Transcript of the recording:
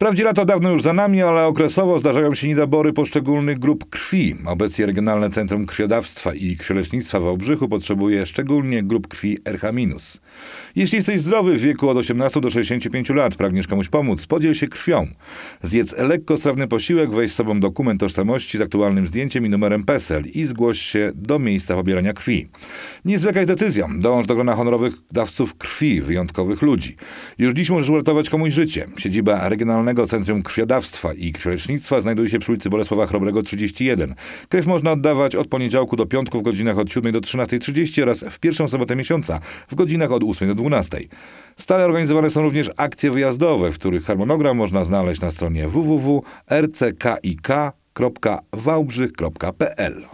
Wprawdzie lata dawno już za nami, ale okresowo zdarzają się niedobory poszczególnych grup krwi. Obecnie Regionalne Centrum Krwiodawstwa i Krwiolecznictwa w Obrzychu potrzebuje szczególnie grup krwi RH-. Jeśli jesteś zdrowy w wieku od 18 do 65 lat, pragniesz komuś pomóc, podziel się krwią. Zjedz lekkostrawny posiłek, weź z sobą dokument tożsamości z aktualnym zdjęciem i numerem PESEL i zgłoś się do miejsca pobierania krwi. Nie zwlekaj decyzją, dołącz do grona honorowych dawców krwi, wyjątkowych ludzi. Już dziś możesz uratować komuś życie. Siedziba Regionalnego Centrum Krwiodawstwa i Krwiolecznictwa znajduje się przy ulicy Bolesława Chrobrego 31. Krew można oddawać od poniedziałku do piątku w godzinach od 7 do 13.30 oraz w pierwszą sobotę miesiąca w godzinach od 8 do 12. Stale organizowane są również akcje wyjazdowe, w których harmonogram można znaleźć na stronie www.rckik.wałbrzych.pl.